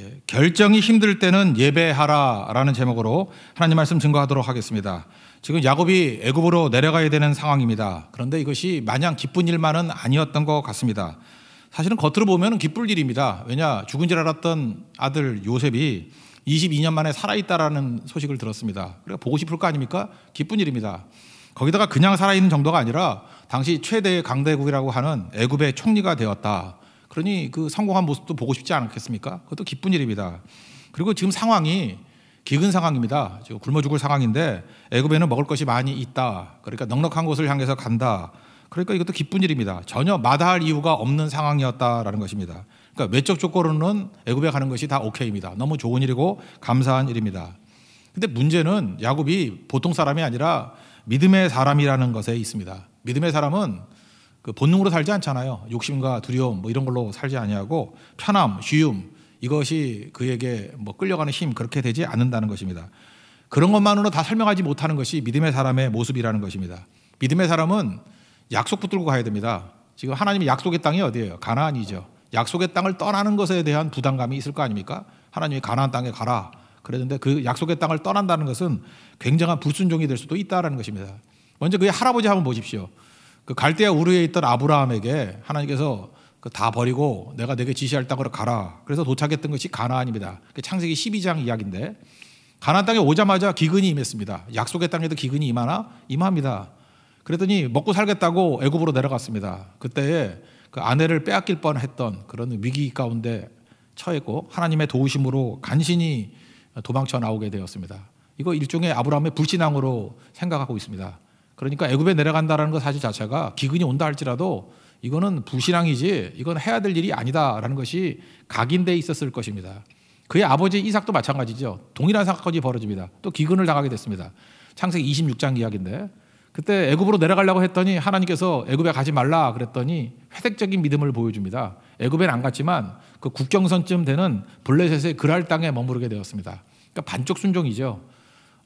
예, 결정이 힘들 때는 예배하라라는 제목으로 하나님 말씀 증거하도록 하겠습니다. 지금 야곱이 애굽으로 내려가야 되는 상황입니다. 그런데 이것이 마냥 기쁜 일만은 아니었던 것 같습니다. 사실은 겉으로 보면 기쁠 일입니다. 왜냐 죽은 줄 알았던 아들 요셉이 22년 만에 살아있다라는 소식을 들었습니다. 그래 보고 싶을 거 아닙니까? 기쁜 일입니다. 거기다가 그냥 살아있는 정도가 아니라 당시 최대의 강대국이라고 하는 애굽의 총리가 되었다. 그러니 그 성공한 모습도 보고 싶지 않겠습니까? 그것도 기쁜 일입니다. 그리고 지금 상황이 기근 상황입니다. 지금 굶어 죽을 상황인데 애굽에는 먹을 것이 많이 있다. 그러니까 넉넉한 곳을 향해서 간다. 그러니까 이것도 기쁜 일입니다. 전혀 마다할 이유가 없는 상황이었다라는 것입니다. 그러니까 외적 조건으로는 애굽에 가는 것이 다 오케이입니다. 너무 좋은 일이고 감사한 일입니다. 근데 문제는 야곱이 보통 사람이 아니라 믿음의 사람이라는 것에 있습니다. 믿음의 사람은 그 본능으로 살지 않잖아요. 욕심과 두려움 뭐 이런 걸로 살지 아니하고 편함, 쉬움 이것이 그에게 뭐 끌려가는 힘 그렇게 되지 않는다는 것입니다. 그런 것만으로 다 설명하지 못하는 것이 믿음의 사람의 모습이라는 것입니다. 믿음의 사람은 약속 붙들고 가야 됩니다. 지금 하나님의 약속의 땅이 어디예요? 가나안이죠. 약속의 땅을 떠나는 것에 대한 부담감이 있을 거 아닙니까? 하나님이 가나안 땅에 가라. 그랬는데 그 약속의 땅을 떠난다는 것은 굉장한 불순종이 될 수도 있다라는 것입니다. 먼저 그의 할아버지 한번 보십시오. 그 갈대아 우르에 있던 아브라함에게 하나님께서 그다 버리고 내가 내게 지시할 땅으로 가라. 그래서 도착했던 것이 가나안입니다. 그 창세기 12장 이야기인데 가나안 땅에 오자마자 기근이 임했습니다. 약속의 땅에도 기근이 임하나 임합니다. 그랬더니 먹고 살겠다고 애굽으로 내려갔습니다. 그때에 그 아내를 빼앗길 뻔했던 그런 위기 가운데 처했고 하나님의 도우심으로 간신히 도망쳐 나오게 되었습니다. 이거 일종의 아브라함의 불신앙으로 생각하고 있습니다. 그러니까 애굽에 내려간다라는 것 사실 자체가 기근이 온다 할지라도 이거는 부신앙이지 이건 해야 될 일이 아니다라는 것이 각인돼 있었을 것입니다. 그의 아버지 이삭도 마찬가지죠. 동일한 사건이 벌어집니다. 또 기근을 당하게 됐습니다. 창세기 26장 이야기인데 그때 애굽으로 내려가려고 했더니 하나님께서 애굽에 가지 말라 그랬더니 회색적인 믿음을 보여줍니다. 애굽엔 안 갔지만 그 국경선쯤 되는 블레셋의 그랄 땅에 머무르게 되었습니다. 그러니까 반쪽 순종이죠.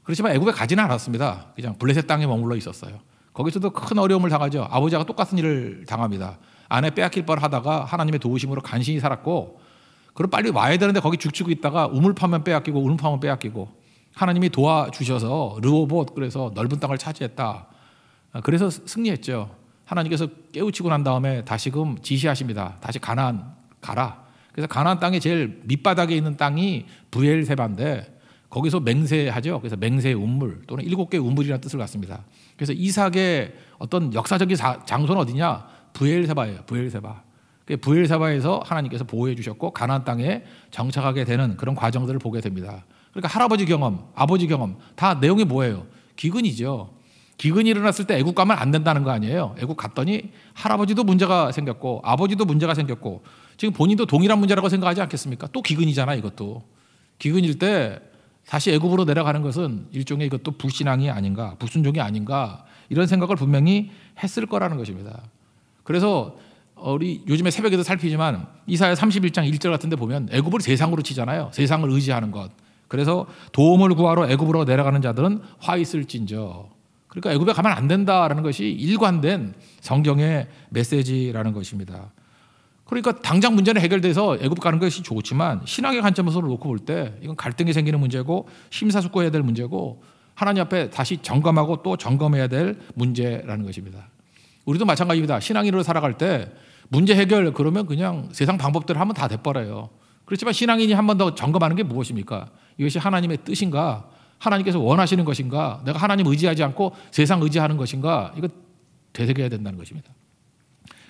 그렇지만 애굽에 가지는 않았습니다. 그냥 블레셋 땅에 머물러 있었어요. 거기서도 큰 어려움을 당하죠. 아버지가 똑같은 일을 당합니다. 아내 빼앗길 뻔하다가 하나님의 도우심으로 간신히 살았고 그럼 빨리 와야 되는데 거기 죽치고 있다가 우물 파면 빼앗기고 우물 파면 빼앗기고 하나님이 도와주셔서 르호봇 그래서 넓은 땅을 차지했다. 그래서 승리했죠. 하나님께서 깨우치고 난 다음에 다시금 지시하십니다. 다시 가나 가라. 그래서 가나 땅에 제일 밑바닥에 있는 땅이 브엘세바데 거기서 맹세하죠. 그래서 맹세의 우물 또는 일곱 개의 우물이라는 뜻을 갖습니다. 그래서 이삭의 어떤 역사적인 사, 장소는 어디냐? 부엘세바예요. 부엘세바. 그 부엘세바에서 하나님께서 보호해 주셨고 가나안 땅에 정착하게 되는 그런 과정들을 보게 됩니다. 그러니까 할아버지 경험, 아버지 경험 다 내용이 뭐예요? 기근이죠. 기근이 일어났을 때 애국 가면 안 된다는 거 아니에요. 애국 갔더니 할아버지도 문제가 생겼고 아버지도 문제가 생겼고 지금 본인도 동일한 문제라고 생각하지 않겠습니까? 또 기근이잖아 이것도. 기근일 때 사실 애굽으로 내려가는 것은 일종의 이것도 불신앙이 아닌가, 불순종이 아닌가 이런 생각을 분명히 했을 거라는 것입니다. 그래서 어, 우리 요즘에 새벽에도 살피지만 이사야 31장 1절 같은 데 보면 애굽을 세상으로 치잖아요. 세상을 의지하는 것. 그래서 도움을 구하러 애굽으로 내려가는 자들은 화 있을진저. 그러니까 애굽에 가면 안 된다라는 것이 일관된 성경의 메시지라는 것입니다. 그러니까 당장 문제는 해결돼서 애굽 가는 것이 좋지만 신앙의 관점에서 놓고 볼 때 이건 갈등이 생기는 문제고 심사숙고해야 될 문제고 하나님 앞에 다시 점검하고 또 점검해야 될 문제라는 것입니다. 우리도 마찬가지입니다. 신앙인으로 살아갈 때 문제 해결 그러면 그냥 세상 방법대로 하면 다 돼버려요. 그렇지만 신앙인이 한 번 더 점검하는 게 무엇입니까? 이것이 하나님의 뜻인가? 하나님께서 원하시는 것인가? 내가 하나님 의지하지 않고 세상 의지하는 것인가? 이거 되새겨야 된다는 것입니다.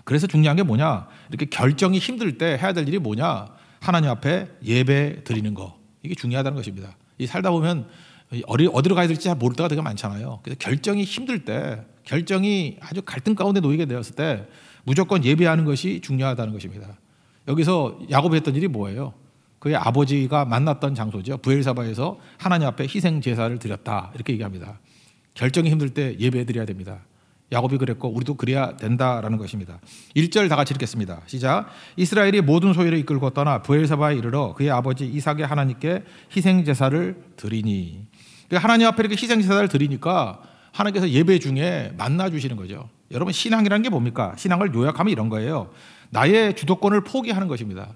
그래서 중요한 게 뭐냐? 이렇게 결정이 힘들 때 해야 될 일이 뭐냐? 하나님 앞에 예배 드리는 거. 이게 중요하다는 것입니다. 이 살다 보면 어디, 어디로 가야 될지 잘 모를 때가 되게 많잖아요. 그래서 결정이 힘들 때, 결정이 아주 갈등 가운데 놓이게 되었을 때 무조건 예배하는 것이 중요하다는 것입니다. 여기서 야곱이 했던 일이 뭐예요? 그의 아버지가 만났던 장소죠. 부엘사바에서 하나님 앞에 희생 제사를 드렸다. 이렇게 얘기합니다. 결정이 힘들 때 예배 해 드려야 됩니다. 야곱이 그랬고 우리도 그래야 된다라는 것입니다. 1절 다 같이 읽겠습니다. 시작. 이스라엘이 모든 소유를 이끌고 떠나 부엘사바에 이르러 그의 아버지 이삭의 하나님께 희생 제사를 드리니. 그러 그러니까 하나님 앞에 이렇게 희생 제사를 드리니까 하나님께서 예배 중에 만나 주시는 거죠. 여러분 신앙이란게 뭡니까? 신앙을 요약하면 이런 거예요. 나의 주도권을 포기하는 것입니다.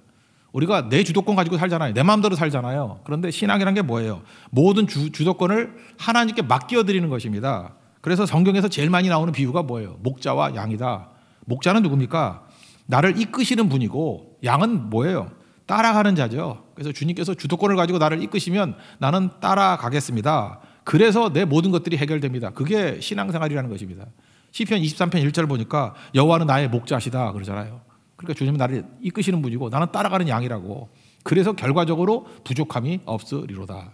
우리가 내 주도권 가지고 살잖아요. 내 마음대로 살잖아요. 그런데 신앙이란 게 뭐예요? 모든 주, 주도권을 하나님께 맡겨드리는 것입니다. 그래서 성경에서 제일 많이 나오는 비유가 뭐예요? 목자와 양이다. 목자는 누굽니까? 나를 이끄시는 분이고 양은 뭐예요? 따라가는 자죠. 그래서 주님께서 주도권을 가지고 나를 이끄시면 나는 따라가겠습니다. 그래서 내 모든 것들이 해결됩니다. 그게 신앙생활이라는 것입니다. 시편 23편 1절 보니까 여호와는 나의 목자시다 그러잖아요. 그러니까 주님은 나를 이끄시는 분이고 나는 따라가는 양이라고. 그래서 결과적으로 부족함이 없으리로다.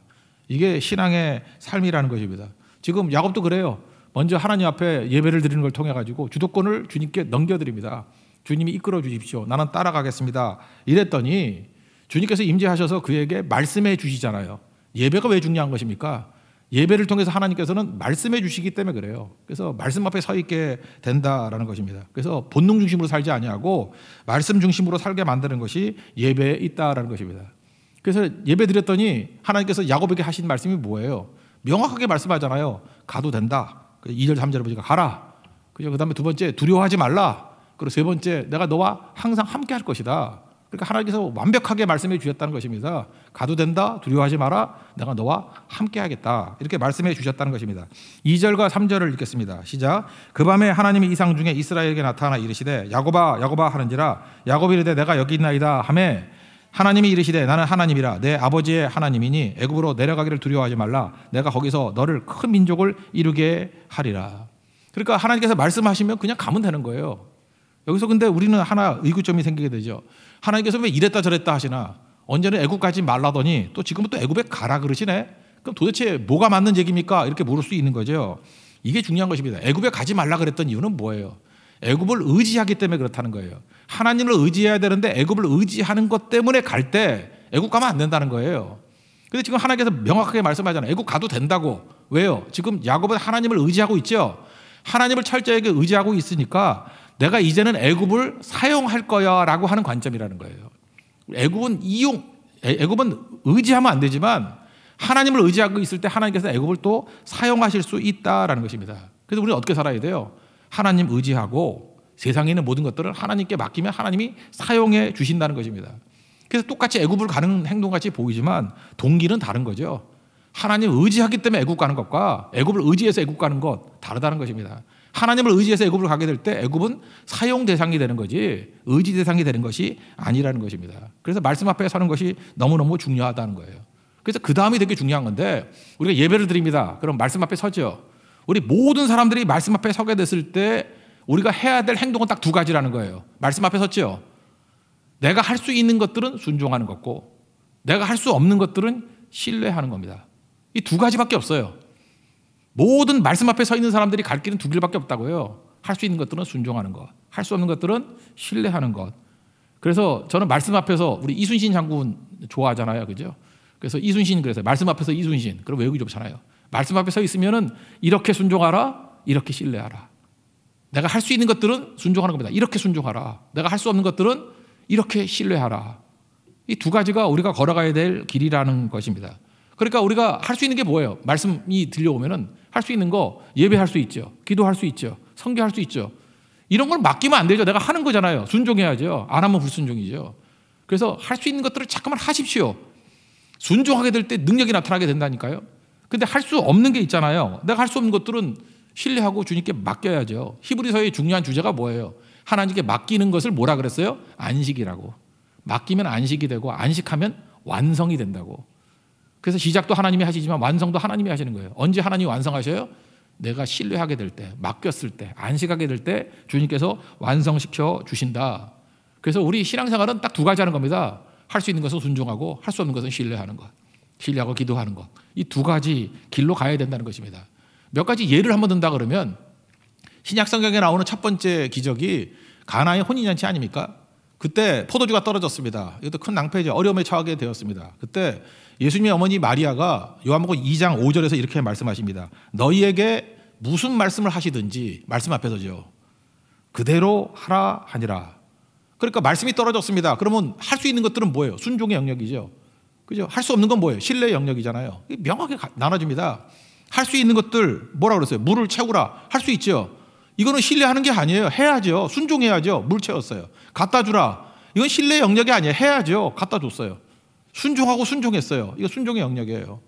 이게 신앙의 삶이라는 것입니다. 지금 야곱도 그래요. 먼저 하나님 앞에 예배를 드리는 걸 통해 가지고 주도권을 주님께 넘겨드립니다. 주님이 이끌어 주십시오. 나는 따라가겠습니다. 이랬더니 주님께서 임재하셔서 그에게 말씀해 주시잖아요. 예배가 왜 중요한 것입니까? 예배를 통해서 하나님께서는 말씀해 주시기 때문에 그래요. 그래서 말씀 앞에 서 있게 된다라는 것입니다. 그래서 본능 중심으로 살지 아니하고 말씀 중심으로 살게 만드는 것이 예배에 있다라는 것입니다. 그래서 예배 드렸더니 하나님께서 야곱에게 하신 말씀이 뭐예요? 명확하게 말씀하잖아요. 가도 된다. 2절, 그 3절에 보니까 가라. 그 다음에 두 번째, 두려워하지 말라. 그리고 세 번째, 내가 너와 항상 함께 할 것이다. 그러니까 하나님께서 완벽하게 말씀해 주셨다는 것입니다. 가도 된다, 두려워하지 마라, 내가 너와 함께 하겠다. 이렇게 말씀해 주셨다는 것입니다. 2절과 3절을 읽겠습니다. 시작. 그 밤에 하나님이 이상 중에 이스라엘에게 나타나 이르시되 야고바 야고바 하는지라 야고비 이르되 내가 여기 있나이다 하매 하나님이 이르시되 나는 하나님이라 내 아버지의 하나님이니 애굽으로 내려가기를 두려워하지 말라 내가 거기서 너를 큰 민족을 이루게 하리라. 그러니까 하나님께서 말씀하시면 그냥 가면 되는 거예요. 여기서 근데 우리는 하나 의구점이 생기게 되죠. 하나님께서 왜 이랬다 저랬다 하시나? 언제는 애굽 가지 말라더니 또 지금은 또 애굽에 가라 그러시네. 그럼 도대체 뭐가 맞는 얘기입니까? 이렇게 물을 수 있는 거죠. 이게 중요한 것입니다. 애굽에 가지 말라 그랬던 이유는 뭐예요? 애굽을 의지하기 때문에 그렇다는 거예요. 하나님을 의지해야 되는데 애굽을 의지하는 것 때문에 갈 때 애굽 가면 안 된다는 거예요. 근데 지금 하나님께서 명확하게 말씀하잖아요. 애굽 가도 된다고. 왜요? 지금 야곱은 하나님을 의지하고 있죠. 하나님을 철저하게 의지하고 있으니까 내가 이제는 애굽을 사용할 거야라고 하는 관점이라는 거예요. 애굽은 이용 애굽은 의지하면 안 되지만 하나님을 의지하고 있을 때 하나님께서 애굽을 또 사용하실 수 있다라는 것입니다. 그래서 우리는 어떻게 살아야 돼요? 하나님 의지하고 세상에 있는 모든 것들을 하나님께 맡기면 하나님이 사용해 주신다는 것입니다. 그래서 똑같이 애굽을 가는 행동같이 보이지만 동기는 다른 거죠. 하나님 의지하기 때문에 애굽 가는 것과 애굽을 의지해서 애굽 가는 것 다르다는 것입니다. 하나님을 의지해서 애굽을 가게 될 때 애굽은 사용 대상이 되는 거지 의지 대상이 되는 것이 아니라는 것입니다. 그래서 말씀 앞에 서는 것이 너무너무 중요하다는 거예요. 그래서 그 다음이 되게 중요한 건데 우리가 예배를 드립니다. 그럼 말씀 앞에 서죠. 우리 모든 사람들이 말씀 앞에 서게 됐을 때 우리가 해야 될 행동은 딱 두 가지라는 거예요. 말씀 앞에 섰지 내가 할 수 있는 것들은 순종하는 것고 내가 할 수 없는 것들은 신뢰하는 겁니다. 이 두 가지밖에 없어요. 모든 말씀 앞에 서 있는 사람들이 갈 길은 두 길밖에 없다고요. 할 수 있는 것들은 순종하는 것, 할 수 없는 것들은 신뢰하는 것. 그래서 저는 말씀 앞에서 우리 이순신 장군 좋아하잖아요. 그죠? 그래서 이순신 그래서 말씀 앞에서 이순신. 그럼 외우기 좋잖아요. 말씀 앞에 서 있으면은 이렇게 순종하라, 이렇게 신뢰하라. 내가 할 수 있는 것들은 순종하는 겁니다. 이렇게 순종하라. 내가 할 수 없는 것들은 이렇게 신뢰하라. 이 두 가지가 우리가 걸어가야 될 길이라는 것입니다. 그러니까 우리가 할 수 있는 게 뭐예요? 말씀이 들려오면은 할 수 있는 거 예배할 수 있죠. 기도할 수 있죠. 성교할 수 있죠. 이런 걸 맡기면 안 되죠. 내가 하는 거잖아요. 순종해야죠. 안 하면 불순종이죠. 그래서 할 수 있는 것들을 자꾸만 하십시오. 순종하게 될 때 능력이 나타나게 된다니까요. 근데 할 수 없는 게 있잖아요. 내가 할 수 없는 것들은 신뢰하고 주님께 맡겨야죠. 히브리서의 중요한 주제가 뭐예요? 하나님께 맡기는 것을 뭐라 그랬어요? 안식이라고. 맡기면 안식이 되고 안식하면 완성이 된다고. 그래서 시작도 하나님이 하시지만 완성도 하나님이 하시는 거예요. 언제 하나님이 완성하셔요? 내가 신뢰하게 될 때, 맡겼을 때, 안식하게 될 때 주님께서 완성시켜 주신다. 그래서 우리 신앙생활은 딱 두 가지 하는 겁니다. 할 수 있는 것은 순종하고 할 수 없는 것은 신뢰하는 것. 신뢰하고 기도하는 것. 이두 가지 길로 가야 된다는 것입니다. 몇 가지 예를 한번 든다 그러면 신약 성경에 나오는 첫 번째 기적이 가나의 혼인잔치 아닙니까? 그때 포도주가 떨어졌습니다. 이것도 큰 낭패죠. 어려움에 처하게 되었습니다. 그때 예수님의 어머니 마리아가 요한복음 2장 5절에서 이렇게 말씀하십니다. 너희에게 무슨 말씀을 하시든지 말씀 앞에서죠. 그대로 하라 하니라. 그러니까 말씀이 떨어졌습니다. 그러면 할 수 있는 것들은 뭐예요? 순종의 영역이죠. 그죠? 할 수 없는 건 뭐예요? 실내 영역이잖아요. 명확하게 나눠집니다. 할 수 있는 것들 뭐라 그랬어요? 물을 채우라. 할 수 있죠. 이거는 신뢰하는 게 아니에요. 해야죠. 순종해야죠. 물 채웠어요. 갖다 주라. 이건 신뢰 영역이 아니에요. 해야죠. 갖다 줬어요. 순종하고 순종했어요. 이거 순종의 영역이에요.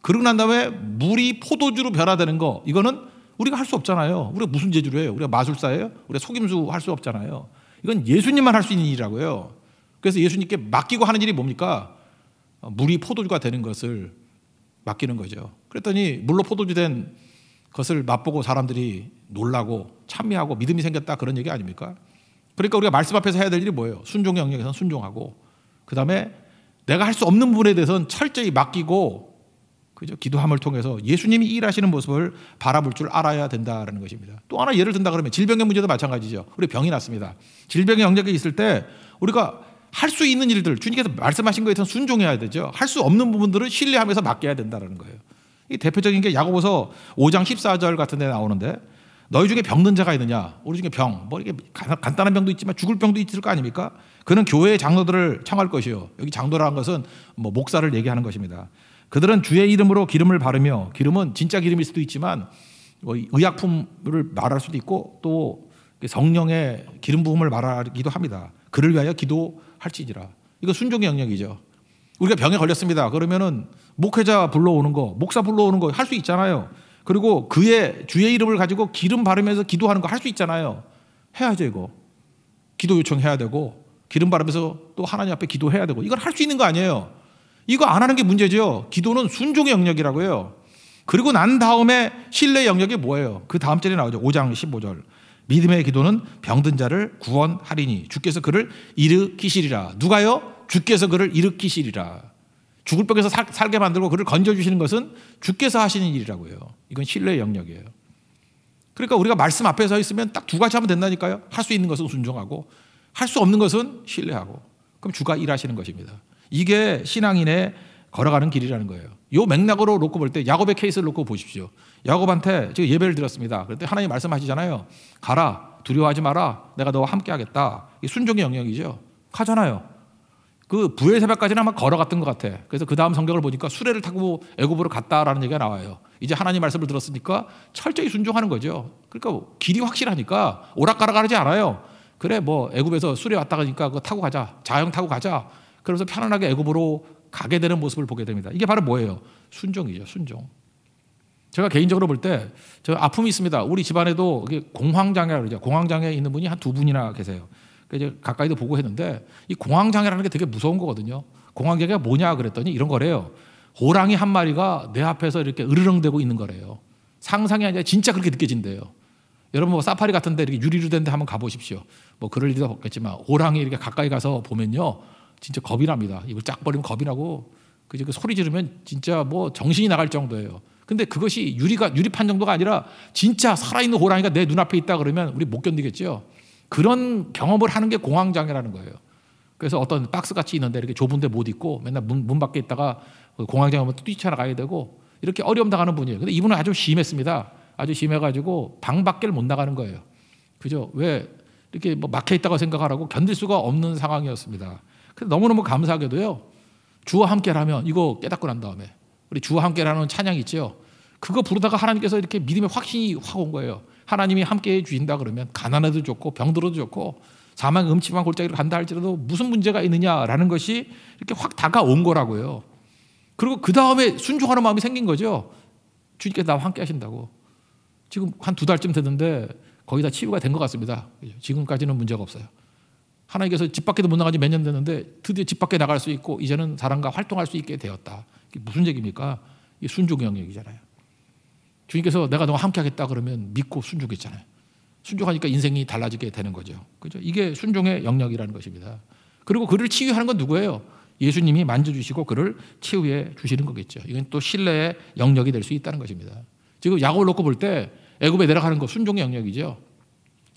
그러고 난 다음에 물이 포도주로 변화되는 거 이거는 우리가 할 수 없잖아요. 우리가 무슨 재주를 해요? 우리가 마술사예요? 우리가 속임수 할 수 없잖아요. 이건 예수님만 할 수 있는 일이라고요. 그래서 예수님께 맡기고 하는 일이 뭡니까? 어, 물이 포도주가 되는 것을 맡기는 거죠. 그랬더니 물로 포도주 된 것을 맛보고 사람들이 놀라고 참여하고 믿음이 생겼다 그런 얘기 아닙니까? 그러니까 우리가 말씀 앞에서 해야 될 일이 뭐예요? 순종 영역에서는 순종하고 그 다음에 내가 할 수 없는 부분에 대해서는 철저히 맡기고 그죠? 기도함을 통해서 예수님이 일하시는 모습을 바라볼 줄 알아야 된다라는 것입니다. 또 하나 예를 든다 그러면 질병의 문제도 마찬가지죠. 우리 병이 났습니다. 질병의 영역에 있을 때 우리가 할수 있는 일들 주님께서 말씀하신 것에 선 순종해야 되죠. 할 수 없는 부분들은 신뢰하면서 맡겨야 된다는 거예요. 이 대표적인 게 야고보서 5장 14절 같은 데 나오는데 너희 중에 병든 자가 있느냐? 우리 중에 병, 뭐이게 간단한 병도 있지만 죽을 병도 있을 거 아닙니까? 그는 교회의 장로들을 청할 것이요. 여기 장로라는 것은 뭐 목사를 얘기하는 것입니다. 그들은 주의 이름으로 기름을 바르며 기름은 진짜 기름일 수도 있지만 뭐 의약품을 말할 수도 있고 또 성령의 기름 부음을 말하기도 합니다. 그를 위하여 기도 할지니라. 이거 순종의 영역이죠. 우리가 병에 걸렸습니다. 그러면은 목회자 불러오는 거, 목사 불러오는 거 할 수 있잖아요. 그리고 그의 주의 이름을 가지고 기름 바르면서 기도하는 거 할 수 있잖아요. 해야죠, 이거. 기도 요청해야 되고, 기름 바르면서 또 하나님 앞에 기도해야 되고, 이걸 할 수 있는 거 아니에요. 이거 안 하는 게 문제죠. 기도는 순종의 영역이라고요. 그리고 난 다음에 신뢰 영역이 뭐예요? 그 다음 절에 나오죠. 5장 15절. 믿음의 기도는 병든 자를 구원하리니 주께서 그를 일으키시리라. 누가요? 주께서 그를 일으키시리라. 죽을 병에서 살, 살게 만들고 그를 건져주시는 것은 주께서 하시는 일이라고요. 이건 신뢰의 영역이에요. 그러니까 우리가 말씀 앞에 서 있으면 딱 두 가지 하면 된다니까요. 할 수 있는 것은 순종하고 할 수 없는 것은 신뢰하고. 그럼 주가 일하시는 것입니다. 이게 신앙인의 걸어가는 길이라는 거예요. 요 맥락으로 놓고 볼 때 야곱의 케이스를 놓고 보십시오. 야곱한테 지금 예배를 드렸습니다. 그때 하나님 말씀하시잖아요. 가라 두려워하지 마라. 내가 너와 함께하겠다. 순종의 영역이죠. 가잖아요. 그 부의 새벽까지는 아마 걸어갔던 것 같아. 그래서 그 다음 성경을 보니까 수레를 타고 애굽으로 갔다라는 얘기가 나와요. 이제 하나님 말씀을 들었으니까 철저히 순종하는 거죠. 그러니까 뭐 길이 확실하니까 오락가락하지 않아요. 그래 뭐 애굽에서 수레 왔다 가니까 그거 타고 가자. 자영 타고 가자. 그래서 편안하게 애굽으로 가게 되는 모습을 보게 됩니다. 이게 바로 뭐예요? 순종이죠, 순종. 제가 개인적으로 볼때저 아픔이 있습니다. 우리 집안에도 공황장애라 그러죠. 공황장애 있는 분이 한 두 분이나 계세요. 이제 가까이도 보고 했는데 이 공황장애라는 게 되게 무서운 거거든요. 공황장애가 뭐냐 그랬더니 이런 거래요. 호랑이 한 마리가 내 앞에서 이렇게 으르렁대고 있는 거래요. 상상이 아니라 진짜 그렇게 느껴진대요. 여러분 뭐 사파리 같은데 이렇게 유리로 된 데 한번 가보십시오. 뭐 그럴 일도 없겠지만 호랑이 이렇게 가까이 가서 보면요. 진짜 겁이 납니다. 이걸 쫙 버리면 겁이 나고 그 소리 지르면 진짜 뭐 정신이 나갈 정도예요. 근데 그것이 유리가 유리판 정도가 아니라 진짜 살아있는 호랑이가 내 눈앞에 있다 그러면 우리 못 견디겠죠. 그런 경험을 하는 게 공황장애라는 거예요. 그래서 어떤 박스 같이 있는데 이렇게 좁은데 못 있고 맨날 문, 문 밖에 있다가 그 공황장애 하면 뛰쳐나가야 되고 이렇게 어려움 당하는 분이에요. 근데 이분은 아주 심했습니다. 아주 심해가지고 방 밖을 못 나가는 거예요. 그죠? 왜 이렇게 뭐 막혀 있다고 생각하라고 견딜 수가 없는 상황이었습니다. 근데 너무너무 감사하게도요. 주와 함께라면 이거 깨닫고 난 다음에 우리 주와 함께라는 찬양있지 그거 부르다가 하나님께서 이렇게 믿음의 확신이 확 온 거예요. 하나님이 함께 해 주신다 그러면 가난해도 좋고 병들어도 좋고 사망 음침한 골짜기를 간다 할지라도 무슨 문제가 있느냐라는 것이 이렇게 확 다가온 거라고요. 그리고 그 다음에 순종하는 마음이 생긴 거죠. 주님께서 나와 함께 하신다고. 지금 한 두 달쯤 됐는데 거의 다 치유가 된 것 같습니다. 지금까지는 문제가 없어요. 하나님께서 집 밖에도 못 나가지 몇 년 됐는데 드디어 집 밖에 나갈 수 있고 이제는 사람과 활동할 수 있게 되었다. 이게 무슨 얘기입니까? 이 순종 영역이잖아요. 주님께서 내가 너와 함께 하겠다 그러면 믿고 순종했잖아요. 순종하니까 인생이 달라지게 되는 거죠. 그죠? 이게 순종의 영역이라는 것입니다. 그리고 그를 치유하는 건 누구예요? 예수님이 만져주시고 그를 치유해 주시는 거겠죠. 이건 또 신뢰의 영역이 될 수 있다는 것입니다. 지금 야곱을 놓고 볼 때 애굽에 내려가는 거 순종의 영역이죠.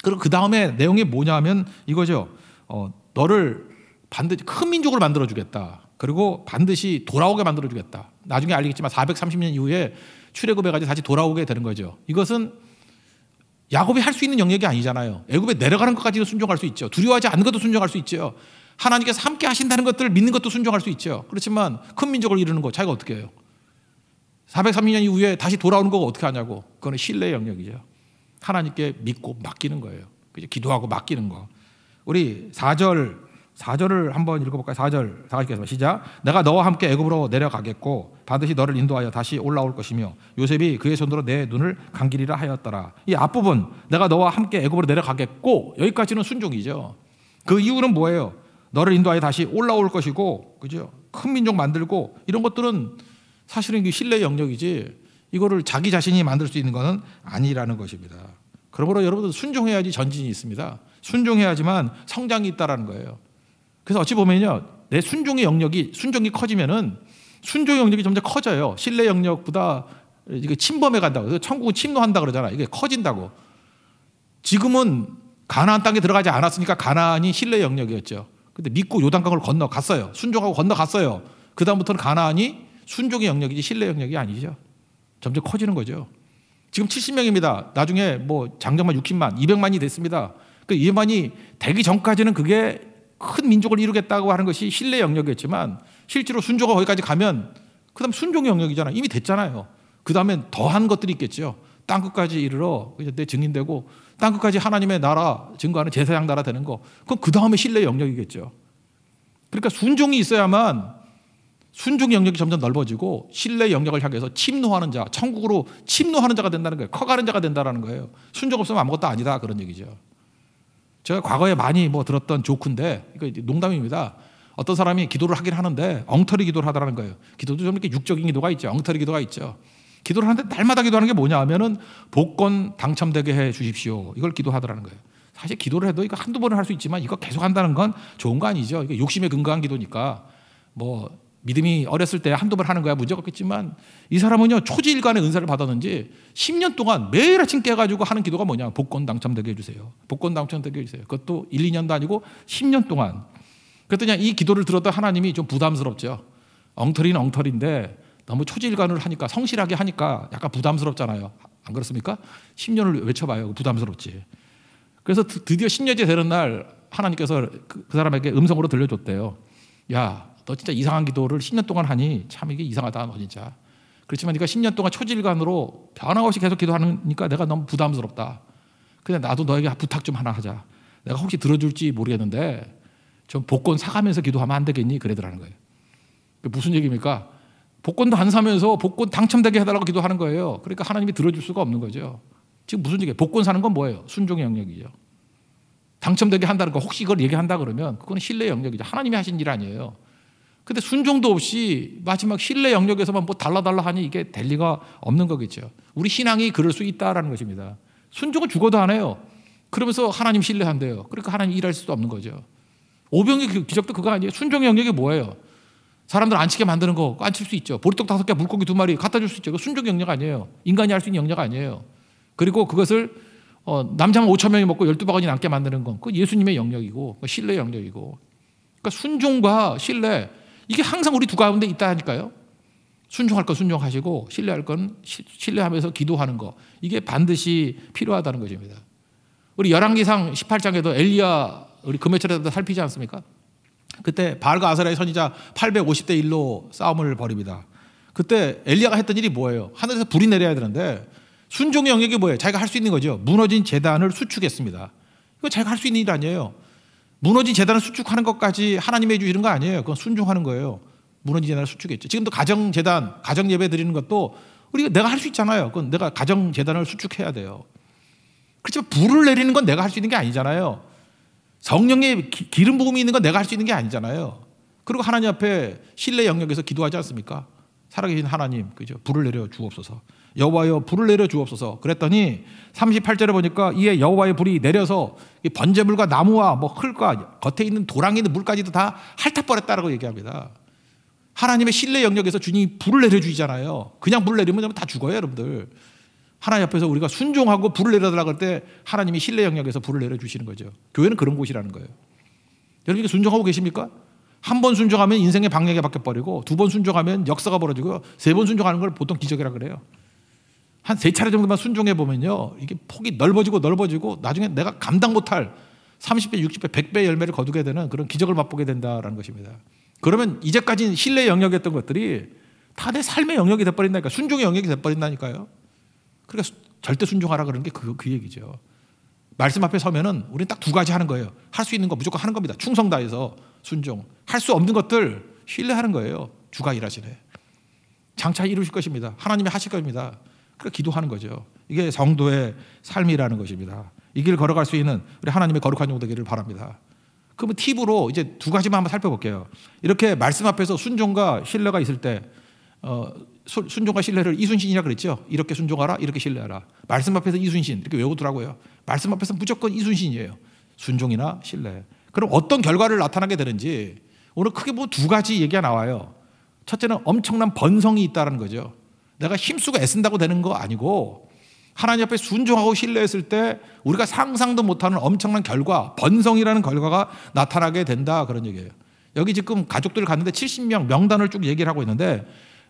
그리고 그 다음에 내용이 뭐냐면 이거죠. 어, 너를 반드시 큰 민족으로 만들어 주겠다. 그리고 반드시 돌아오게 만들어 주겠다. 나중에 알리겠지만 430년 이후에 출애굽에 가지 다시 돌아오게 되는 거죠. 이것은 야곱이 할 수 있는 영역이 아니잖아요. 애굽에 내려가는 것까지도 순종할 수 있죠. 두려워하지 않는 것도 순종할 수 있죠. 하나님께서 함께 하신다는 것들을 믿는 것도 순종할 수 있죠. 그렇지만 큰 민족을 이루는 거 자기가 어떻게 해요? 430년 이후에 다시 돌아오는 거가 어떻게 하냐고. 그거는 신뢰의 영역이죠. 하나님께 믿고 맡기는 거예요. 그죠? 기도하고 맡기는 거. 우리 4절 4절을 한번 읽어볼까요? 4절 다 같이 읽겠습니다. 시작. 내가 너와 함께 애굽으로 내려가겠고 반드시 너를 인도하여 다시 올라올 것이며 요셉이 그의 손으로 내 눈을 감기리라 하였더라. 이 앞부분 내가 너와 함께 애굽으로 내려가겠고 여기까지는 순종이죠. 그 이유는 뭐예요? 너를 인도하여 다시 올라올 것이고 그죠? 큰 민족 만들고 이런 것들은 사실은 신뢰 영역이지 이거를 자기 자신이 만들 수 있는 것은 아니라는 것입니다. 그러므로 여러분들 순종해야지 전진이 있습니다. 순종해야지만 성장이 있다라는 거예요. 그래서 어찌 보면요. 내 순종의 영역이 순종이 커지면은 순종 영역이 점점 커져요. 신뢰 영역보다 이게 침범해 간다고. 그래서 천국은 침노한다 그러잖아. 이게 커진다고. 지금은 가나안 땅에 들어가지 않았으니까 가나안이 신뢰 영역이었죠. 근데 믿고 요단강을 건너갔어요. 순종하고 건너갔어요. 그다음부터는 가나안이 순종의 영역이지 신뢰 영역이 아니죠. 점점 커지는 거죠. 지금 70명입니다. 나중에 뭐 장정만 60만, 200만이 됐습니다. 그 200만이 되기 전까지는 그게 큰 민족을 이루겠다고 하는 것이 신뢰 영역이었지만 실제로 순조가 거기까지 가면 그다음 순종 영역이잖아. 이미 됐잖아요. 그다음엔 더한 것들이 있겠죠. 땅 끝까지 이르러 이제 내 증인되고 땅 끝까지 하나님의 나라 증거하는 제사장 나라 되는 거. 그럼 그다음에 신뢰 영역이겠죠. 그러니까 순종이 있어야만 순종 영역이 점점 넓어지고 신뢰 영역을 향해서 침노하는 자, 천국으로 침노하는 자가 된다는 거예요. 커가는 자가 된다는 거예요. 순종 없으면 아무것도 아니다 그런 얘기죠. 제가 과거에 많이 뭐 들었던 조크인데 이거 농담입니다. 어떤 사람이 기도를 하긴 하는데 엉터리 기도를 하더라는 거예요. 기도도 좀 이렇게 육적인 기도가 있죠. 엉터리 기도가 있죠. 기도를 하는데 날마다 기도하는 게 뭐냐 하면은 복권 당첨되게 해 주십시오. 이걸 기도하더라는 거예요. 사실 기도를 해도 이거 한두 번은 할 수 있지만 이거 계속 한다는 건 좋은 거 아니죠. 이게 욕심에 근거한 기도니까 뭐 믿음이 어렸을 때 한두 번 하는 거야 문제가 없겠지만 이 사람은요 초지일관의 은사를 받았는지 10년 동안 매일 아침 깨가지고 하는 기도가 뭐냐 복권 당첨되게 해주세요 복권 당첨되게 해주세요 그것도 1, 2년도 아니고 10년 동안 그랬더니 이 기도를 들었던 하나님이 좀 부담스럽죠 엉터리는 엉터리인데 너무 초지일관을 하니까 성실하게 하니까 약간 부담스럽잖아요 안 그렇습니까? 10년을 외쳐봐요 부담스럽지 그래서 드디어 10년째 되는 날 하나님께서 그, 그 사람에게 음성으로 들려줬대요 야너 진짜 이상한 기도를 10년 동안 하니 참 이게 이상하다 너 진짜. 그렇지만 네가 10년 동안 초질관으로 변함없이 계속 기도하니까 내가 너무 부담스럽다. 근데 나도 너에게 부탁 좀 하나 하자. 내가 혹시 들어줄지 모르겠는데 좀 복권 사가면서 기도하면 안 되겠니? 그래더라는 거예요. 무슨 얘기입니까? 복권도 안 사면서 복권 당첨되게 해달라고 기도하는 거예요. 그러니까 하나님이 들어줄 수가 없는 거죠. 지금 무슨 얘기예요? 복권 사는 건 뭐예요? 순종의 영역이죠. 당첨되게 한다는 거 혹시 이걸 얘기한다 그러면 그건 신뢰의 영역이죠. 하나님이 하신 일 아니에요. 근데 순종도 없이 마지막 신뢰 영역에서만 뭐 달라달라 하니 이게 될 리가 없는 거겠죠. 우리 신앙이 그럴 수 있다라는 것입니다. 순종은 죽어도 안 해요. 그러면서 하나님 신뢰한대요. 그러니까 하나님 일할 수도 없는 거죠. 오병의 기적도 그거 아니에요. 순종 영역이 뭐예요? 사람들 안 치게 만드는 거, 안칠수 있죠. 보리떡 다섯 개, 물고기 두 마리 갖다 줄 수 있죠. 순종 영역 아니에요. 인간이 할 수 있는 영역 아니에요. 그리고 그것을 어, 남자만 5천 명이 먹고 12바구니 남게 만드는 건 그 예수님의 영역이고, 그 신뢰 영역이고. 그러니까 순종과 신뢰, 이게 항상 우리 두 가운데 있다 하니까요. 순종할 거 순종하시고 신뢰할 건 신뢰하면서 기도하는 거 이게 반드시 필요하다는 것입니다. 우리 열왕기상 18장에도 엘리야 우리 금요철에도 살피지 않습니까? 그때 바알과 아사라의 선지자 850대 1로 싸움을 벌입니다. 그때 엘리야가 했던 일이 뭐예요? 하늘에서 불이 내려야 되는데 순종의 영역이 뭐예요? 자기가 할 수 있는 거죠. 무너진 재단을 수축했습니다. 이거 자기가 할 수 있는 일 아니에요. 무너진 재단을 수축하는 것까지 하나님의 주시는 거 아니에요. 그건 순종하는 거예요. 무너진 재단을 수축했죠. 지금도 가정 재단, 가정 예배 드리는 것도 우리가 내가 할 수 있잖아요. 그건 내가 가정 재단을 수축해야 돼요. 그렇지만 불을 내리는 건 내가 할 수 있는 게 아니잖아요. 성령의 기름 부음이 있는 건 내가 할 수 있는 게 아니잖아요. 그리고 하나님 앞에 신뢰 영역에서 기도하지 않습니까? 살아계신 하나님, 그죠? 불을 내려 주옵소서. 여호와여 불을 내려 주옵소서. 그랬더니 38절에 보니까 이에 여호와의 불이 내려서 번제물과 나무와 뭐 흙과 겉에 있는 도랑이 있는 물까지도 다 핥아버렸다라고 얘기합니다. 하나님의 신뢰 영역에서 주님이 불을 내려주시잖아요. 그냥 불 내리면 다 죽어요, 여러분들. 하나옆에서 우리가 순종하고 불을 내려달라고 할때 하나님이 신뢰 영역에서 불을 내려주시는 거죠. 교회는 그런 곳이라는 거예요. 여러분이 순종하고 계십니까? 한 번 순종하면 인생의 방향이 바뀌어버리고 두 번 순종하면 역사가 벌어지고 요세 번 순종하는 걸 보통 기적이라 그래요. 한세 차례 정도만 순종해 보면요. 이게 폭이 넓어지고 넓어지고 나중에 내가 감당 못할 30배, 60배, 100배 열매를 거두게 되는 그런 기적을 맛보게 된다라는 것입니다. 그러면 이제까지 는 신뢰 영역이었던 것들이 다 내 삶의 영역이 돼버린다니까. 순종의 영역이 돼버린다니까요. 그러니까 절대 순종하라 그러는 게 그, 그 얘기죠. 말씀 앞에 서면은 우리는 딱 두 가지 하는 거예요. 할 수 있는 거 무조건 하는 겁니다. 충성 다해서 순종. 할 수 없는 것들 신뢰하는 거예요. 주가 일하시네. 장차 이루실 것입니다. 하나님이 하실 겁니다. 그러니까 기도하는 거죠. 이게 성도의 삶이라는 것입니다. 이길을 걸어갈 수 있는 우리 하나님의 거룩한 종 되기를 바랍니다. 그러면 팁으로 이제 두 가지만 한번 살펴볼게요. 이렇게 말씀 앞에서 순종과 신뢰가 있을 때, 어, 순종과 신뢰를 이순신이라 그랬죠. 이렇게 순종하라, 이렇게 신뢰하라. 말씀 앞에서 이순신 이렇게 외우더라고요. 말씀 앞에서 무조건 이순신이에요. 순종이나 신뢰. 그럼 어떤 결과를 나타나게 되는지 오늘 크게 뭐 두 가지 얘기가 나와요. 첫째는 엄청난 번성이 있다는 거죠. 내가 힘쓰고 애쓴다고 되는 거 아니고 하나님 앞에 순종하고 신뢰했을 때 우리가 상상도 못하는 엄청난 결과, 번성이라는 결과가 나타나게 된다 그런 얘기예요. 여기 지금 가족들 갔는데 70명 명단을 쭉 얘기를 하고 있는데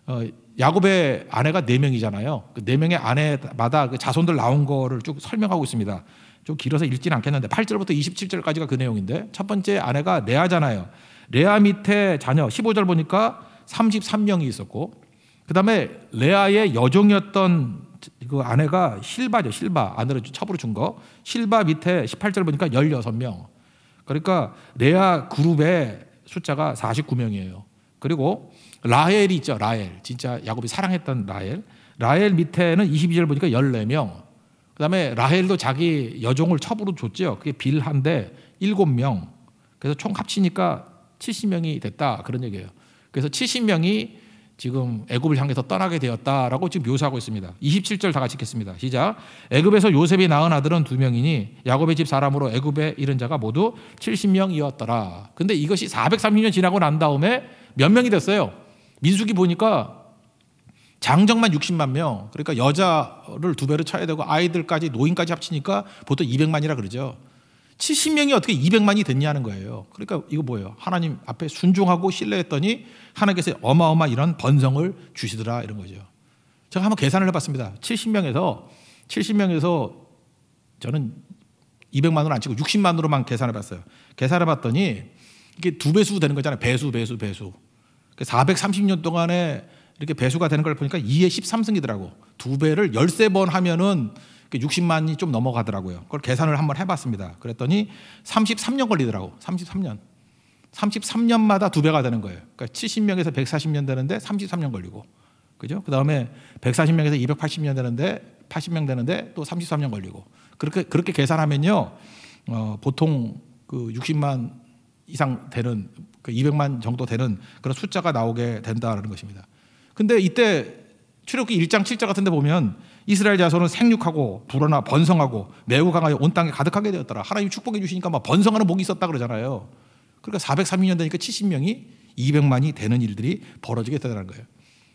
어, 야곱의 아내가 4명이잖아요. 그 4명의 아내마다 그 자손들 나온 거를 쭉 설명하고 있습니다. 좀 길어서 읽진 않겠는데 8절부터 27절까지가 그 내용인데 첫 번째 아내가 레아잖아요. 레아 밑에 자녀 15절 보니까 33명이 있었고 그 다음에 레아의 여종이었던 그 아내가 실바죠. 실바. 아내를 처으로준 거. 실바 밑에 18절 보니까 16명. 그러니까 레아 그룹의 숫자가 49명이에요. 그리고 라헬이 있죠. 라헬. 진짜 야곱이 사랑했던 라헬. 라헬 밑에는 22절 보니까 14명. 그다음에 라헬도 자기 여종을 처으로 줬죠. 그게 빌한데 7명. 그래서 총 합치니까 70명이 됐다. 그런 얘기예요. 그래서 70명이 지금 애굽을 향해서 떠나게 되었다라고 지금 묘사하고 있습니다. 27절 다 같이 읽겠습니다. 시작. 애굽에서 요셉이 낳은 아들은 두 명이니 야곱의 집 사람으로 애굽에 이른 자가 모두 70명이었더라. 근데 이것이 430년 지나고 난 다음에 몇 명이 됐어요? 민숙이 보니까 장정만 60만 명. 그러니까 여자를 두 배로 쳐야 되고 아이들까지 노인까지 합치니까 보통 200만이라 그러죠. 70명이 어떻게 200만이 됐냐는 거예요. 그러니까 이거 뭐예요? 하나님 앞에 순종하고 신뢰했더니 하나님께서 어마어마 이런 번성을 주시더라 이런 거죠. 제가 한번 계산을 해봤습니다. 70명에서 70명에서 저는 200만으로 안 치고 60만으로만 계산해봤어요. 계산해봤더니 이게 두 배수 되는 거잖아요. 배수, 배수, 배수. 430년 그 동안에 이렇게 배수가 되는 걸 보니까 2의 13승이더라고. 두 배를 13번 하면은 60만이 그러니까 좀 넘어가더라고요. 그걸 계산을 한번 해봤습니다. 그랬더니 33년 걸리더라고. 33년. 33년마다 두 배가 되는 거예요. 그러니까 70명에서 140년 되는데 33년 걸리고. 그죠? 그 다음에 140명에서 280년 되는데 80명 되는데 또 33년 걸리고. 그렇게, 그렇게 계산하면요. 어, 보통 그 60만 이상 되는 그 200만 정도 되는 그런 숫자가 나오게 된다라는 것입니다. 근데 이때 출력기 1장 7절 같은 데 보면 이스라엘 자손은 생육하고 불어나 번성하고 매우 강하여 온 땅에 가득하게 되었더라. 하나님 축복해 주시니까 막 번성하는 목이 있었다 그러잖아요. 그러니까 430년 되니까 70명이 200만이 되는 일들이 벌어지게 되다는 거예요.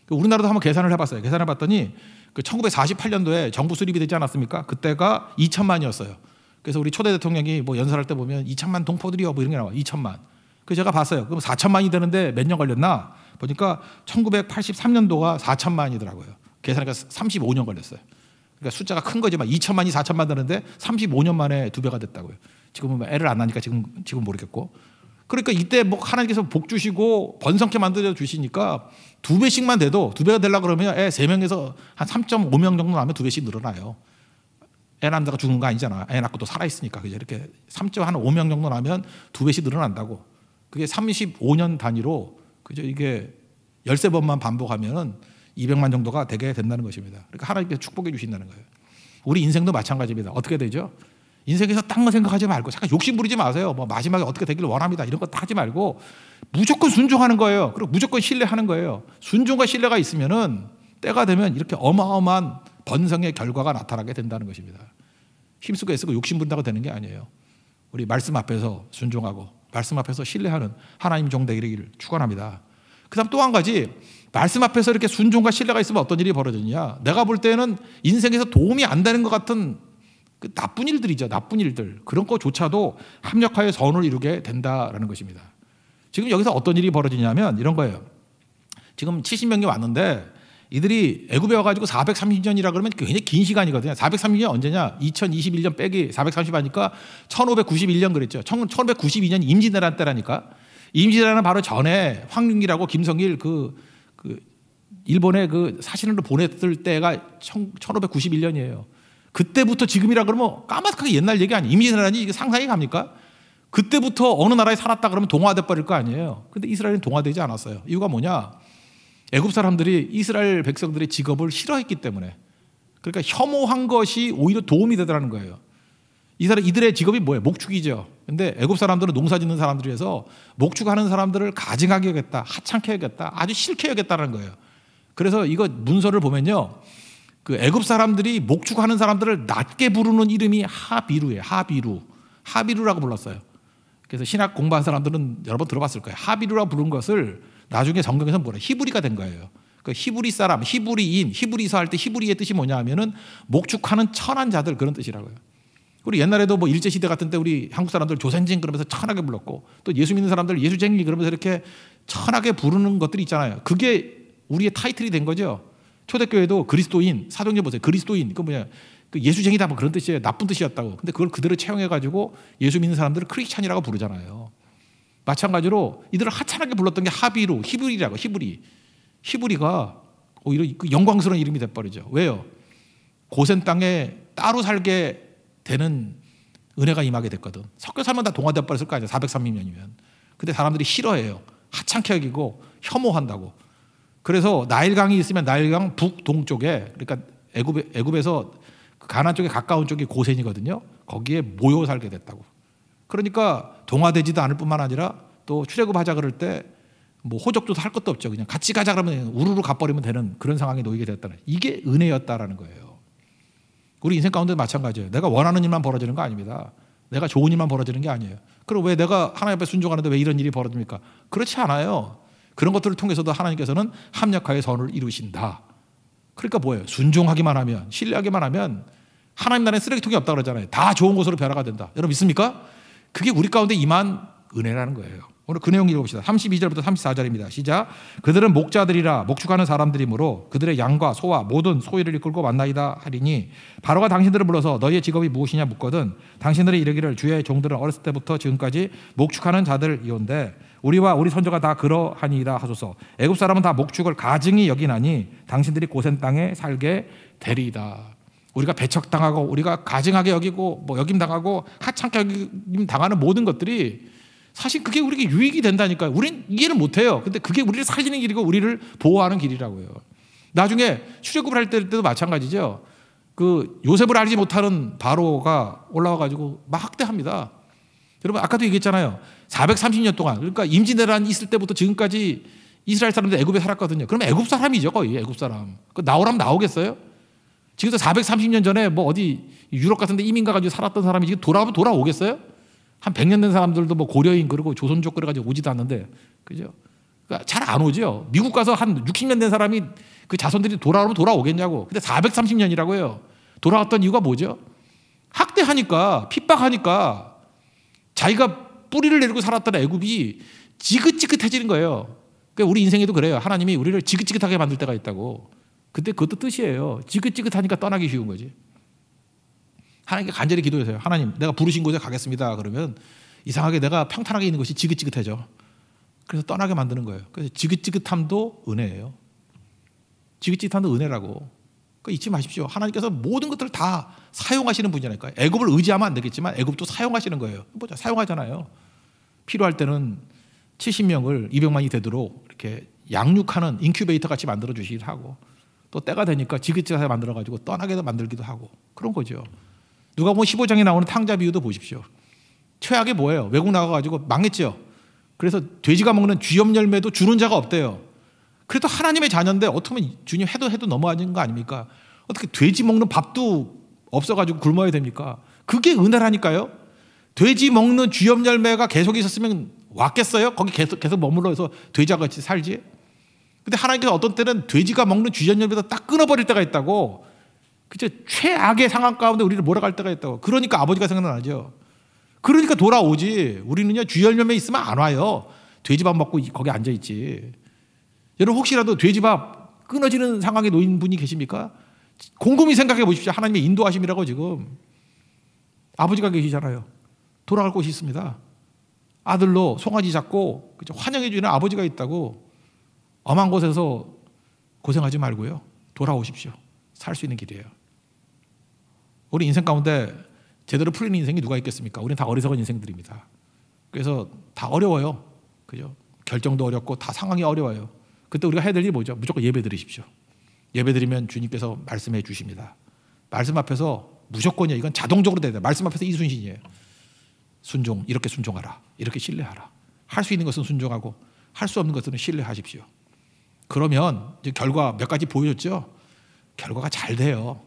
그 우리나라도 한번 계산을 해봤어요. 계산해 봤더니 그 1948년도에 정부 수립이 되지 않았습니까? 그때가 2천만이었어요. 그래서 우리 초대 대통령이 뭐 연설할 때 보면 2천만 동포들이요 뭐 이런 게 나와. 2천만. 그 제가 봤어요. 그럼 4천만이 되는데 몇 년 걸렸나? 보니까 1983년도가 4천만이더라고요. 계산하니까 35년 걸렸어요. 그러니까 숫자가 큰 거지만 2천만이 4천만 되는데 35년 만에 두 배가 됐다고요. 지금은 애를 안 하니까 지금 지금 모르겠고. 그러니까 이때 뭐 하나님께서 복 주시고 번성케 만들어 주시니까 두 배씩만 돼도 두 배가 되려 그러면 애 세 명에서 한 3.5명 정도 나면 두 배씩 늘어나요. 애 남자가 죽은 거 아니잖아. 애 낳고 또 살아 있으니까 그죠? 이렇게 3.5명 정도 나면 두 배씩 늘어난다고. 그게 35년 단위로 그죠? 이게 열세 번만 반복하면은 200만 정도가 되게 된다는 것입니다. 그러니까 하나님께서 축복해 주신다는 거예요. 우리 인생도 마찬가지입니다. 어떻게 되죠? 인생에서 딴 거 생각하지 말고 잠깐 욕심 부리지 마세요. 뭐 마지막에 어떻게 되기를 원합니다. 이런 거다 하지 말고 무조건 순종하는 거예요. 그리고 무조건 신뢰하는 거예요. 순종과 신뢰가 있으면은 때가 되면 이렇게 어마어마한 번성의 결과가 나타나게 된다는 것입니다. 힘쓰고 애쓰고 욕심 부린다고 되는 게 아니에요. 우리 말씀 앞에서 순종하고 말씀 앞에서 신뢰하는 하나님 종 되기를 축원합니다. 그다음 또 한 가지 말씀 앞에서 이렇게 순종과 신뢰가 있으면 어떤 일이 벌어지냐. 내가 볼 때는 인생에서 도움이 안 되는 것 같은 그 나쁜 일들이죠. 나쁜 일들. 그런 것조차도 합력하여 선을 이루게 된다라는 것입니다. 지금 여기서 어떤 일이 벌어지냐면 이런 거예요. 지금 70명이 왔는데 이들이 애굽에 와가지고 430년이라 그러면 굉장히 긴 시간이거든요. 430년 언제냐? 2021년 빼기 430 하니까 1591년 그랬죠. 1592년 임진왜란 때라니까. 임진왜란은 바로 전에 황윤기라고 김성일 그 일본에 그 사신으로 보냈을 때가 1591년이에요. 그때부터 지금이라 그러면 까마득하게 옛날 얘기 아니에요. 이미 왜라이 이게 상상이 갑니까? 그때부터 어느 나라에 살았다 그러면 동화돼 버릴 거 아니에요. 근데 이스라엘은 동화되지 않았어요. 이유가 뭐냐? 애굽 사람들이 이스라엘 백성들의 직업을 싫어했기 때문에 그러니까 혐오한 것이 오히려 도움이 되더라는 거예요. 이 사람 이들의 직업이 뭐예요? 목축이죠. 근데 애굽 사람들은 농사 짓는 사람들이어서 목축하는 사람들을 가증하게 하겠다 하찮게 여겠다 아주 싫게 여겠다는 거예요. 그래서 이거 문서를 보면요. 그 애굽 사람들이 목축하는 사람들을 낮게 부르는 이름이 하비루예요. 하비루. 하비루라고 불렀어요. 그래서 신학 공부한 사람들은 여러 번 들어봤을 거예요. 하비루라 고 부른 것을 나중에 성경에서 뭐라 히브리가 된 거예요. 그 히브리 사람, 히브리인, 히브리서 할때 히브리의 뜻이 뭐냐 하면은 목축하는 천한 자들 그런 뜻이라고요. 그리고 옛날에도 뭐 일제 시대 같은 때 우리 한국 사람들 조선진 그러면서 천하게 불렀고 또 예수 믿는 사람들 예수쟁이 그러면서 이렇게 천하게 부르는 것들이 있잖아요. 그게 우리의 타이틀이 된 거죠. 초대교회도 그리스도인, 사도행전 보세요. 그리스도인, 그 뭐냐. 그 예수쟁이다 뭐 그런 뜻이에요. 나쁜 뜻이었다고. 근데 그걸 그대로 채용해가지고 예수 믿는 사람들을 크리스찬이라고 부르잖아요. 마찬가지로 이들을 하찮하게 불렀던 게 하비로, 히브리라고, 히브리. 히브리가 오히려 그 영광스러운 이름이 돼버리죠. 왜요? 고센 땅에 따로 살게 되는 은혜가 임하게 됐거든. 섞여 살면 다 동화돼 버렸을 거 아니야. 430년이면. 근데 사람들이 싫어해요. 하찮게 여기고 혐오한다고. 그래서 나일강이 있으면 나일강 북동쪽에 그러니까 애굽 애굽에서 그 가나 안 쪽에 가까운 쪽이 고센이거든요. 거기에 모여 살게 됐다고. 그러니까 동화되지도 않을 뿐만 아니라 또 출애굽하자 그럴 때 뭐 호적도 할 것도 없죠. 그냥 같이 가자 그러면 우르르 가버리면 되는 그런 상황에 놓이게 됐다는 이게 은혜였다라는 거예요. 우리 인생 가운데 마찬가지예요. 내가 원하는 일만 벌어지는 거 아닙니다. 내가 좋은 일만 벌어지는 게 아니에요. 그럼 왜 내가 하나님 앞에 순종하는데 왜 이런 일이 벌어집니까? 그렇지 않아요. 그런 것들을 통해서도 하나님께서는 합력하여 선을 이루신다. 그러니까 뭐예요? 순종하기만 하면, 신뢰하기만 하면 하나님 나라에 쓰레기통이 없다 그러잖아요. 다 좋은 곳으로 변화가 된다. 여러분 믿습니까? 그게 우리 가운데 임한 은혜라는 거예요. 오늘 그 내용 읽어봅시다. 32절부터 34절입니다. 시작. 그들은 목자들이라 목축하는 사람들이므로 그들의 양과 소와 모든 소유를 이끌고 만나이다 하리니 바로가 당신들을 불러서 너희의 직업이 무엇이냐 묻거든 당신들의 이르기를 주의 종들은 어렸을 때부터 지금까지 목축하는 자들이온데 우리와 우리 선조가 다 그러하니이다 하소서. 애굽 사람은 다 목축을 가증히 여기나니 당신들이 고센 땅에 살게 되리이다. 우리가 배척당하고 우리가 가증하게 여기고 뭐 여김당하고 하찮게 여김 당하는 모든 것들이 사실 그게 우리에게 유익이 된다니까요. 우린 이해를 못 해요. 근데 그게 우리를 살리는 길이고 우리를 보호하는 길이라고요. 나중에 출애굽을 할 때도 마찬가지죠. 그 요셉을 알지 못하는 바로가 올라와 가지고 막 학대합니다. 여러분 아까도 얘기했잖아요. 430년 동안 그러니까 임진왜란 있을 때부터 지금까지 이스라엘 사람들 애굽에 살았거든요. 그럼 애굽 사람이죠, 거의 애굽 사람. 그 나오라면 나오겠어요? 지금도 430년 전에 뭐 어디 유럽 같은데 이민 가가지고 살았던 사람이 지금 돌아오면 돌아오겠어요? 한 100년 된 사람들도 뭐 고려인 그리고 조선족 그래가지고 오지도 않는데 그죠? 그러니까 잘안 오죠. 미국 가서 한 60년 된 사람이 그 자손들이 돌아오면 돌아오겠냐고. 근데 430년이라고요. 돌아왔던 이유가 뭐죠? 학대하니까 핍박하니까 자기가 뿌리를 내리고 살았던 애굽이 지긋지긋해지는 거예요. 그러니까 우리 인생에도 그래요. 하나님이 우리를 지긋지긋하게 만들 때가 있다고. 근데 그것도 뜻이에요. 지긋지긋하니까 떠나기 쉬운 거지. 하나님께 간절히 기도해서요. 하나님, 내가 부르신 곳에 가겠습니다. 그러면 이상하게 내가 평탄하게 있는 곳이 지긋지긋해져. 그래서 떠나게 만드는 거예요. 그래서 지긋지긋함도 은혜예요. 지긋지긋함도 은혜라고. 그 잊지 마십시오. 하나님께서 모든 것들을 다 사용하시는 분이라니까요. 애굽을 의지하면 안 되겠지만 애굽도 사용하시는 거예요. 보자. 사용하잖아요. 필요할 때는 70명을 200만이 되도록 이렇게 양육하는 인큐베이터 같이 만들어 주시기도 하고 또 때가 되니까 지긋지긋하게 만들어 가지고 떠나게도 만들기도 하고 그런 거죠. 누가 보면 15장에 나오는 탕자 비유도 보십시오. 최악이 뭐예요? 외국 나가 가지고 망했죠. 그래서 돼지가 먹는 쥐염 열매도 주는 자가 없대요. 그래도 하나님의 자녀인데 어떻게 보면 주님 해도 해도 넘어가는 거 아닙니까? 어떻게 돼지 먹는 밥도 없어가지고 굶어야 됩니까? 그게 은혜라니까요. 돼지 먹는 주염 열매가 계속 있었으면 왔겠어요? 거기 계속 계속 머물러서 돼지같이 살지. 근데 하나님께서 어떤 때는 돼지가 먹는 주염 열매도 딱 끊어버릴 때가 있다고. 그저 최악의 상황 가운데 우리를 몰아갈 때가 있다고. 그러니까 아버지가 생각나죠. 그러니까 돌아오지. 우리는요 주열매 있으면 안 와요. 돼지밥 먹고 거기 앉아 있지. 여러분 혹시라도 돼지밥 끊어지는 상황에 놓인 분이 계십니까? 곰곰이 생각해 보십시오. 하나님의 인도하심이라고 지금 아버지가 계시잖아요. 돌아갈 곳이 있습니다. 아들로 송아지 잡고 환영해 주는 아버지가 있다고 엄한 곳에서 고생하지 말고요. 돌아오십시오. 살 수 있는 길이에요. 우리 인생 가운데 제대로 풀리는 인생이 누가 있겠습니까? 우리는 다 어리석은 인생들입니다. 그래서 다 어려워요. 그죠? 결정도 어렵고 다 상황이 어려워요. 그때 우리가 해야 될 일이 뭐죠? 무조건 예배 드리십시오. 예배 드리면 주님께서 말씀해 주십니다. 말씀 앞에서 무조건이야. 이건 자동적으로 돼야 돼. 말씀 앞에서 이순신이에요. 순종, 이렇게 순종하라. 이렇게 신뢰하라. 할 수 있는 것은 순종하고 할 수 없는 것은 신뢰하십시오. 그러면 이제 결과 몇 가지 보여줬죠? 결과가 잘 돼요.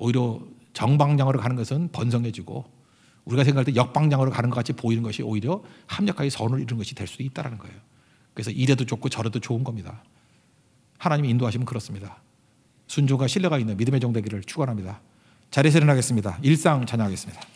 오히려 정방향으로 가는 것은 번성해지고 우리가 생각할 때 역방향으로 가는 것 같이 보이는 것이 오히려 합력하게 선을 이루는 것이 될 수도 있다는 거예요. 그래서 이래도 좋고 저래도 좋은 겁니다. 하나님이 인도하시면 그렇습니다. 순종과 신뢰가 있는 믿음의 정대기를 축원합니다. 자리 세련하겠습니다. 일상 찬양하겠습니다.